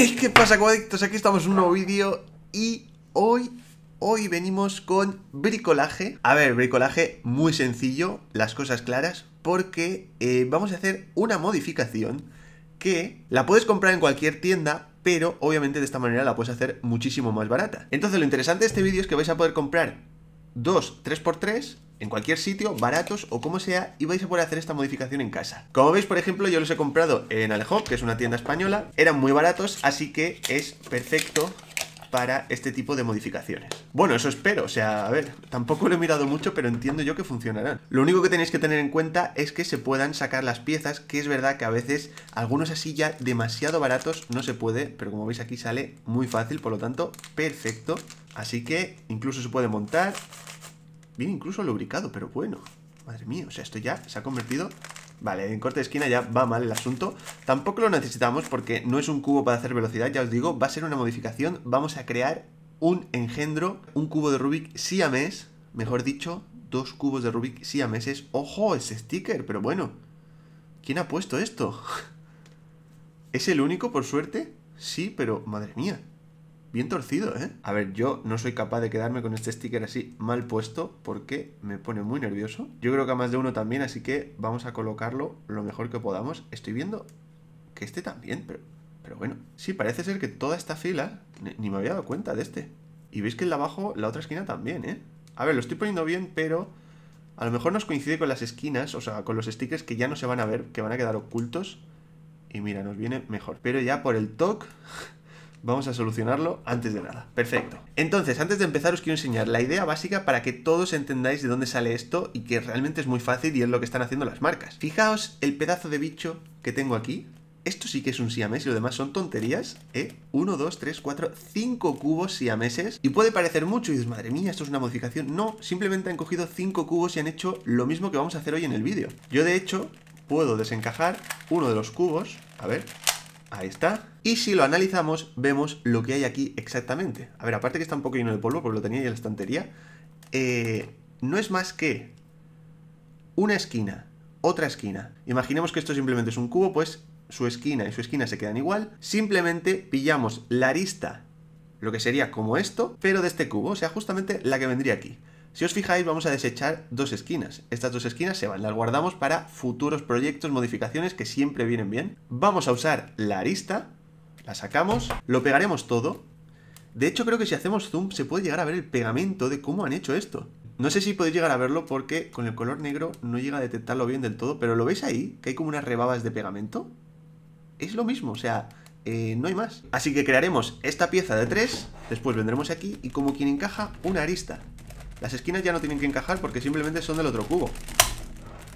¿Qué pasa, coadictos? Aquí estamos en un nuevo vídeo y hoy, hoy venimos con bricolaje. A ver, bricolaje muy sencillo, las cosas claras, porque eh, vamos a hacer una modificación que la puedes comprar en cualquier tienda, pero obviamente de esta manera la puedes hacer muchísimo más barata. Entonces lo interesante de este vídeo es que vais a poder comprar dos 3x3 en cualquier sitio, baratos o como sea, y vais a poder hacer esta modificación en casa. Como veis, por ejemplo, yo los he comprado en Alehop, que es una tienda española, eran muy baratos, así que es perfecto para este tipo de modificaciones. Bueno, eso espero, o sea, a ver, tampoco lo he mirado mucho, pero entiendo yo que funcionarán. Lo único que tenéis que tener en cuenta es que se puedan sacar las piezas, que es verdad que a veces algunos así ya demasiado baratos no se puede, pero como veis aquí sale muy fácil, por lo tanto, perfecto. Así que incluso se puede montar, Viene incluso lubricado, pero bueno. Madre mía, o sea, esto ya se ha convertido... Vale, en corte de esquina ya va mal el asunto. Tampoco lo necesitamos porque no es un cubo para hacer velocidad, ya os digo, va a ser una modificación. Vamos a crear un engendro, un cubo de Rubik a mes mejor dicho, dos cubos de Rubik a meses ¡Ojo, ese sticker! Pero bueno, ¿quién ha puesto esto? ¿Es el único, por suerte? Sí, pero madre mía bien torcido, ¿eh? A ver, yo no soy capaz de quedarme con este sticker así mal puesto porque me pone muy nervioso. Yo creo que a más de uno también, así que vamos a colocarlo lo mejor que podamos. Estoy viendo que este también, pero, pero bueno. Sí, parece ser que toda esta fila, ni me había dado cuenta de este. Y veis que el la abajo, la otra esquina también, ¿eh? A ver, lo estoy poniendo bien, pero a lo mejor nos coincide con las esquinas, o sea, con los stickers que ya no se van a ver, que van a quedar ocultos. Y mira, nos viene mejor. Pero ya por el toque vamos a solucionarlo antes de nada. Perfecto. Entonces, antes de empezar os quiero enseñar la idea básica para que todos entendáis de dónde sale esto y que realmente es muy fácil y es lo que están haciendo las marcas. Fijaos el pedazo de bicho que tengo aquí. Esto sí que es un siamés y lo demás son tonterías, ¿eh? 1, 2, 3, cuatro, cinco cubos siameses. Y puede parecer mucho y dices, madre mía, esto es una modificación. No, simplemente han cogido 5 cubos y han hecho lo mismo que vamos a hacer hoy en el vídeo. Yo, de hecho, puedo desencajar uno de los cubos. A ver, Ahí está. Y si lo analizamos, vemos lo que hay aquí exactamente. A ver, aparte que está un poco lleno de polvo, porque lo tenía ya en la estantería. Eh, no es más que una esquina, otra esquina. Imaginemos que esto simplemente es un cubo, pues su esquina y su esquina se quedan igual. Simplemente pillamos la arista, lo que sería como esto, pero de este cubo, o sea, justamente la que vendría aquí. Si os fijáis, vamos a desechar dos esquinas. Estas dos esquinas se van, las guardamos para futuros proyectos, modificaciones que siempre vienen bien. Vamos a usar la arista, la sacamos, lo pegaremos todo. De hecho, creo que si hacemos zoom se puede llegar a ver el pegamento de cómo han hecho esto. No sé si podéis llegar a verlo porque con el color negro no llega a detectarlo bien del todo, pero ¿lo veis ahí? Que hay como unas rebabas de pegamento. Es lo mismo, o sea, eh, no hay más. Así que crearemos esta pieza de tres, después vendremos aquí y como quien encaja, una arista. Las esquinas ya no tienen que encajar porque simplemente son del otro cubo.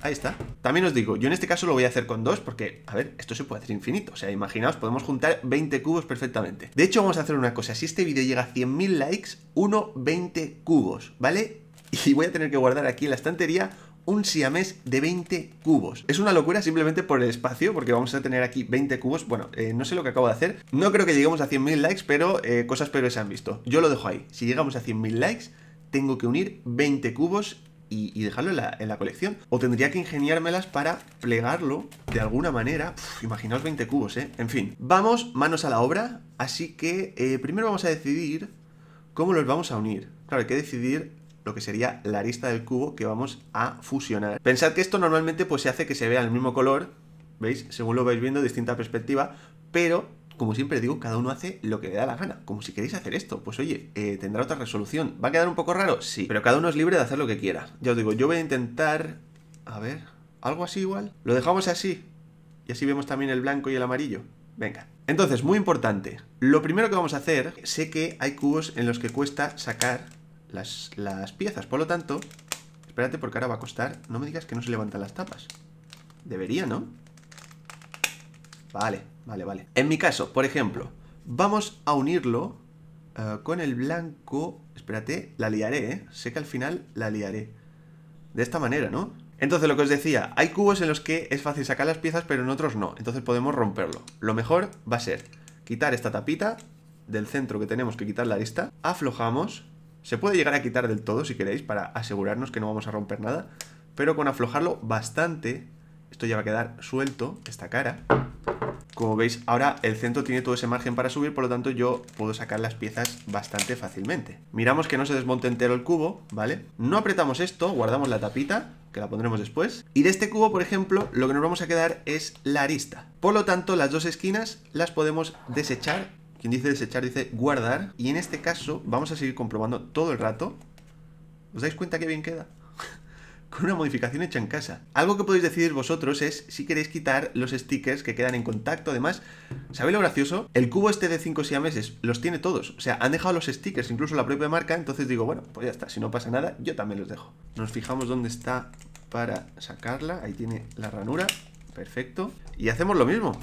Ahí está. También os digo, yo en este caso lo voy a hacer con dos porque, a ver, esto se puede hacer infinito. O sea, imaginaos, podemos juntar 20 cubos perfectamente. De hecho, vamos a hacer una cosa. Si este vídeo llega a 100.000 likes, uno 20 cubos, ¿vale? Y voy a tener que guardar aquí en la estantería un siamés de 20 cubos. Es una locura simplemente por el espacio, porque vamos a tener aquí 20 cubos. Bueno, eh, no sé lo que acabo de hacer. No creo que lleguemos a 100.000 likes, pero eh, cosas peores se han visto. Yo lo dejo ahí. Si llegamos a 100.000 likes, tengo que unir 20 cubos y, dejarlo en la, colección. O tendría que ingeniármelas para plegarlo de alguna manera. imaginaos 20 cubos, ¿eh? En fin, vamos manos a la obra. Así que eh, primero vamos a decidir cómo los vamos a unir. Claro, hay que decidir lo que sería la arista del cubo que vamos a fusionar. Pensad que esto normalmente pues se hace que se vea el mismo color, ¿veis? Según lo vais viendo, distinta perspectiva, pero como siempre digo, cada uno hace lo que le da la gana. Como si queréis hacer esto, pues oye, eh, tendrá otra resolución. ¿Va a quedar un poco raro? Sí, pero cada uno es libre de hacer lo que quiera. Ya os digo, yo voy a intentar... A ver, algo así igual. Lo dejamos así. Y así vemos también el blanco y el amarillo. Venga. Entonces, muy importante. Lo primero que vamos a hacer, sé que hay cubos en los que cuesta sacar las, las piezas. Por lo tanto, espérate porque ahora va a costar... No me digas que no se levantan las tapas. Debería, ¿no? Vale. Vale, vale. En mi caso, por ejemplo, vamos a unirlo eh, con el blanco. Espérate, la liaré, ¿eh? Sé que al final la liaré. De esta manera, ¿no? Entonces, lo que os decía, hay cubos en los que es fácil sacar las piezas, pero en otros no. Entonces podemos romperlo. Lo mejor va a ser quitar esta tapita del centro que tenemos que quitar la lista. Aflojamos. Se puede llegar a quitar del todo, si queréis, para asegurarnos que no vamos a romper nada. Pero con aflojarlo bastante, esto ya va a quedar suelto, esta cara. Como veis, ahora el centro tiene todo ese margen para subir, por lo tanto yo puedo sacar las piezas bastante fácilmente. Miramos que no se desmonte entero el cubo, ¿vale? No apretamos esto, guardamos la tapita, que la pondremos después. Y de este cubo, por ejemplo, lo que nos vamos a quedar es la arista. Por lo tanto, las dos esquinas las podemos desechar. Quien dice desechar dice guardar. Y en este caso vamos a seguir comprobando todo el rato. ¿Os dais cuenta que bien queda? con una modificación hecha en casa. Algo que podéis decidir vosotros es si queréis quitar los stickers que quedan en contacto. Además, ¿sabéis lo gracioso? El cubo este de 5 meses los tiene todos. O sea, han dejado los stickers, incluso la propia marca. Entonces digo, bueno, pues ya está. Si no pasa nada, yo también los dejo. Nos fijamos dónde está para sacarla. Ahí tiene la ranura. Perfecto. Y hacemos lo mismo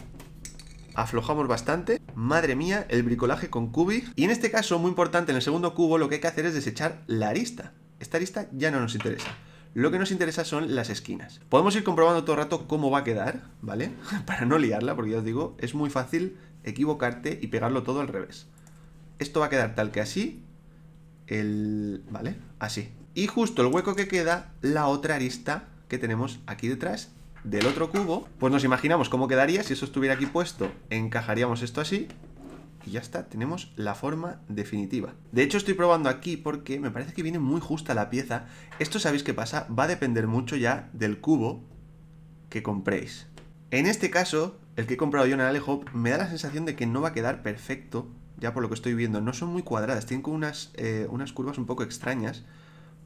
aflojamos bastante. Madre mía, el bricolaje con cubic. Y en este caso, muy importante, en el segundo cubo lo que hay que hacer es desechar la arista. Esta arista ya no nos interesa. Lo que nos interesa son las esquinas. Podemos ir comprobando todo el rato cómo va a quedar, ¿vale? Para no liarla, porque ya os digo, es muy fácil equivocarte y pegarlo todo al revés. Esto va a quedar tal que así, el... ¿vale? Así. Y justo el hueco que queda, la otra arista que tenemos aquí detrás del otro cubo, pues nos imaginamos cómo quedaría si eso estuviera aquí puesto, encajaríamos esto así y ya está, tenemos la forma definitiva. De hecho estoy probando aquí porque me parece que viene muy justa la pieza. Esto sabéis qué pasa, va a depender mucho ya del cubo que compréis. En este caso, el que he comprado yo en Alejo me da la sensación de que no va a quedar perfecto, ya por lo que estoy viendo. No son muy cuadradas, tienen unas, eh, unas curvas un poco extrañas,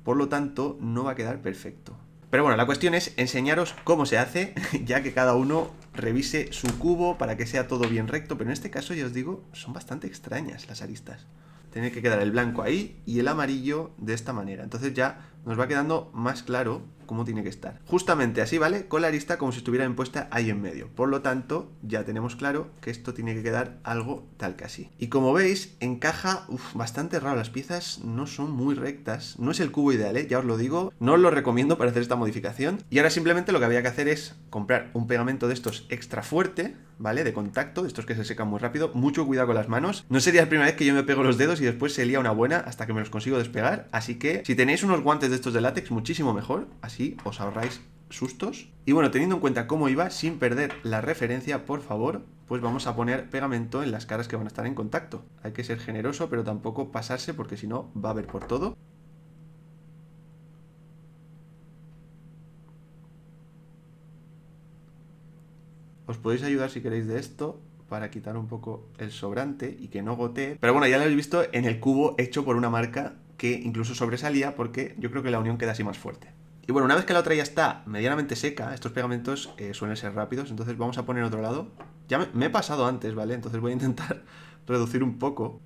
por lo tanto no va a quedar perfecto. Pero bueno, la cuestión es enseñaros cómo se hace, ya que cada uno revise su cubo para que sea todo bien recto. Pero en este caso, ya os digo, son bastante extrañas las aristas. Tiene que quedar el blanco ahí y el amarillo de esta manera. Entonces ya nos va quedando más claro cómo tiene que estar. Justamente así, ¿vale? Con la arista como si estuviera impuesta ahí en medio. Por lo tanto, ya tenemos claro que esto tiene que quedar algo tal que así. Y como veis, encaja bastante raro. Las piezas no son muy rectas. No es el cubo ideal, ¿eh? Ya os lo digo. No os lo recomiendo para hacer esta modificación. Y ahora simplemente lo que había que hacer es comprar un pegamento de estos extra fuerte, ¿vale? De contacto, de estos que se secan muy rápido. Mucho cuidado con las manos. No sería la primera vez que yo me pego los dedos y después se lía una buena hasta que me los consigo despegar. Así que si tenéis unos guantes de estos de látex, muchísimo mejor, así os ahorráis sustos. Y bueno, teniendo en cuenta cómo iba, sin perder la referencia, por favor, pues vamos a poner pegamento en las caras que van a estar en contacto. Hay que ser generoso, pero tampoco pasarse porque si no va a haber por todo. Os podéis ayudar si queréis de esto para quitar un poco el sobrante y que no gotee. Pero bueno, ya lo habéis visto en el cubo hecho por una marca que incluso sobresalía porque yo creo que la unión queda así más fuerte. Y bueno, una vez que la otra ya está medianamente seca, estos pegamentos eh, suelen ser rápidos, entonces vamos a poner otro lado. Ya me, me he pasado antes, ¿vale? Entonces voy a intentar reducir un poco.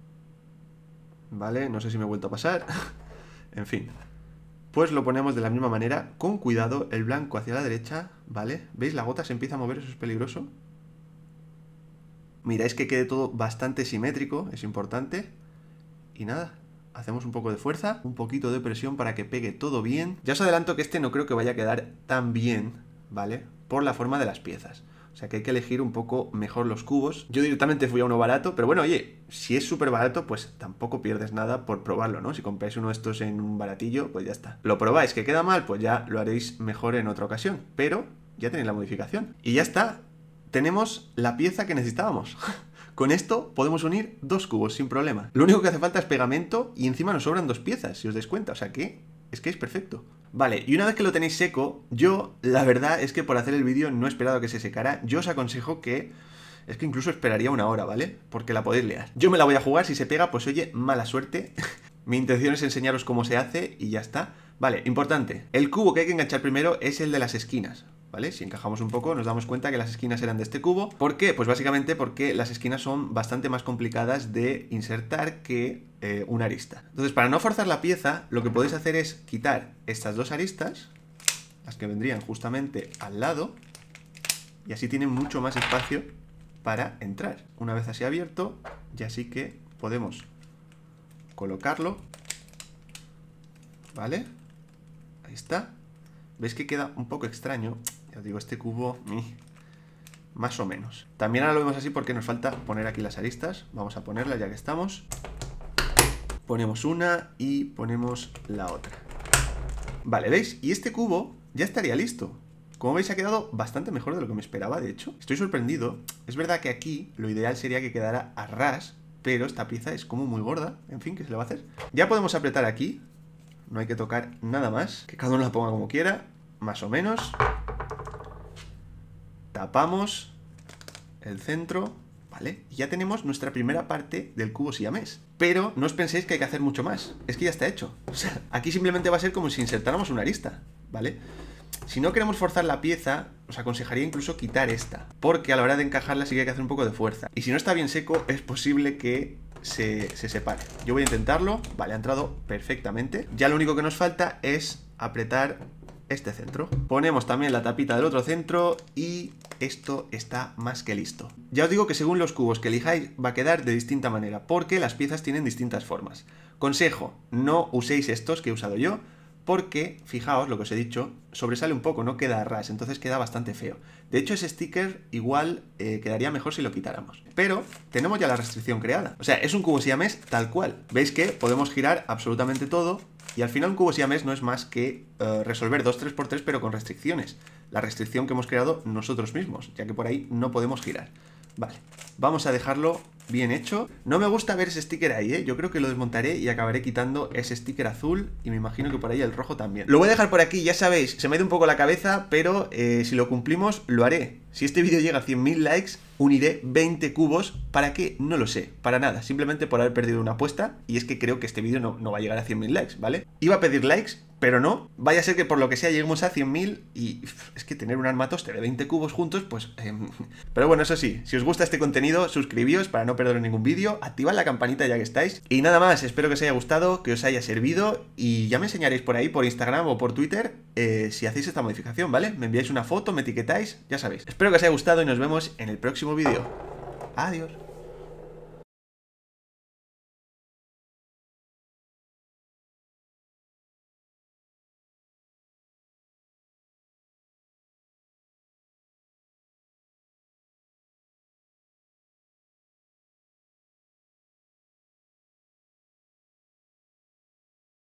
¿Vale? No sé si me he vuelto a pasar. en fin. Pues lo ponemos de la misma manera, con cuidado, el blanco hacia la derecha, ¿vale? ¿Veis? La gota se empieza a mover, eso es peligroso. Miráis que quede todo bastante simétrico, es importante. Y nada, hacemos un poco de fuerza, un poquito de presión para que pegue todo bien. Ya os adelanto que este no creo que vaya a quedar tan bien, ¿vale? Por la forma de las piezas. O sea que hay que elegir un poco mejor los cubos. Yo directamente fui a uno barato, pero bueno, oye, si es súper barato, pues tampoco pierdes nada por probarlo, ¿no? Si compráis uno de estos en un baratillo, pues ya está. Lo probáis, que queda mal, pues ya lo haréis mejor en otra ocasión. Pero ya tenéis la modificación. Y ya está, tenemos la pieza que necesitábamos. Con esto podemos unir dos cubos sin problema. Lo único que hace falta es pegamento y encima nos sobran dos piezas, si os dais cuenta. O sea que es que es perfecto. Vale, y una vez que lo tenéis seco, yo la verdad es que por hacer el vídeo no he esperado que se secara. Yo os aconsejo que... Es que incluso esperaría una hora, ¿vale? Porque la podéis leer. Yo me la voy a jugar, si se pega, pues oye, mala suerte. Mi intención es enseñaros cómo se hace y ya está. Vale, importante. El cubo que hay que enganchar primero es el de las esquinas. ¿vale? Si encajamos un poco, nos damos cuenta que las esquinas eran de este cubo. ¿Por qué? Pues básicamente porque las esquinas son bastante más complicadas de insertar que eh, una arista. Entonces, para no forzar la pieza, lo que podéis hacer es quitar estas dos aristas, las que vendrían justamente al lado, y así tienen mucho más espacio para entrar. Una vez así abierto, ya sí que podemos colocarlo, ¿vale? Ahí está. ¿Veis que queda un poco extraño? Ya os digo, este cubo, más o menos. También ahora lo vemos así porque nos falta poner aquí las aristas. Vamos a ponerlas ya que estamos. Ponemos una y ponemos la otra. Vale, ¿veis? Y este cubo ya estaría listo. Como veis ha quedado bastante mejor de lo que me esperaba, de hecho. Estoy sorprendido. Es verdad que aquí lo ideal sería que quedara a ras, pero esta pieza es como muy gorda. En fin, ¿qué se le va a hacer? Ya podemos apretar aquí. No hay que tocar nada más. Que cada uno la ponga como quiera, más o menos tapamos el centro, ¿vale? Y ya tenemos nuestra primera parte del cubo siamés. Pero no os penséis que hay que hacer mucho más, es que ya está hecho. O sea, aquí simplemente va a ser como si insertáramos una arista, ¿vale? Si no queremos forzar la pieza, os aconsejaría incluso quitar esta, porque a la hora de encajarla sí que hay que hacer un poco de fuerza. Y si no está bien seco, es posible que se, se separe. Yo voy a intentarlo, vale, ha entrado perfectamente. Ya lo único que nos falta es apretar este centro. Ponemos también la tapita del otro centro y esto está más que listo. Ya os digo que según los cubos que elijáis va a quedar de distinta manera, porque las piezas tienen distintas formas. Consejo, no uséis estos que he usado yo, porque, fijaos lo que os he dicho, sobresale un poco, no queda ras, entonces queda bastante feo. De hecho, ese sticker igual eh, quedaría mejor si lo quitáramos. Pero tenemos ya la restricción creada. O sea, es un cubo siames tal cual. Veis que podemos girar absolutamente todo y al final un cubo siames no es más que eh, resolver 2 3x3 pero con restricciones la restricción que hemos creado nosotros mismos, ya que por ahí no podemos girar. Vale, vamos a dejarlo bien hecho. No me gusta ver ese sticker ahí, ¿eh? Yo creo que lo desmontaré y acabaré quitando ese sticker azul y me imagino que por ahí el rojo también. Lo voy a dejar por aquí, ya sabéis, se me ha un poco la cabeza, pero eh, si lo cumplimos, lo haré. Si este vídeo llega a 100.000 likes, uniré 20 cubos. ¿Para qué? No lo sé, para nada, simplemente por haber perdido una apuesta y es que creo que este vídeo no, no, va a llegar a 100.000 likes, ¿vale? Iba a pedir likes, pero no. Vaya a ser que por lo que sea lleguemos a 100.000 y es que tener un armatoste de 20 cubos juntos, pues... Em, pero bueno, eso sí, si os gusta este contenido, suscribíos para no perder ningún vídeo, activad la campanita ya que estáis. Y nada más, espero que os haya gustado, que os haya servido y ya me enseñaréis por ahí, por Instagram o por Twitter, eh, si hacéis esta modificación, ¿vale? Me enviáis una foto, me etiquetáis, ya sabéis Espero que os haya gustado y nos vemos en el próximo vídeo. Adiós.